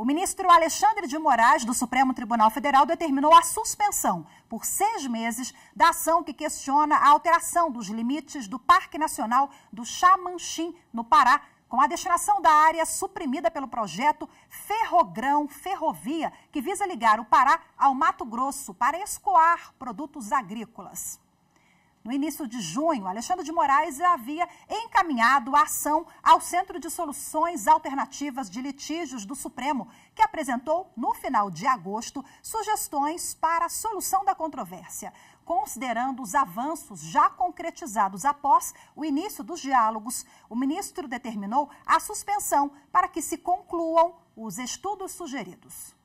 O ministro Alexandre de Moraes, do Supremo Tribunal Federal, determinou a suspensão por seis meses da ação que questiona a alteração dos limites do Parque Nacional do Xamanchim, no Pará, com a destinação da área suprimida pelo projeto Ferrogrão Ferrovia, que visa ligar o Pará ao Mato Grosso para escoar produtos agrícolas. No início de junho, Alexandre de Moraes havia encaminhado a ação ao Centro de Soluções Alternativas de Litígios do Supremo, que apresentou, no final de agosto, sugestões para a solução da controvérsia, considerando os avanços já concretizados após o início dos diálogos. O ministro determinou a suspensão para que se concluam os estudos sugeridos.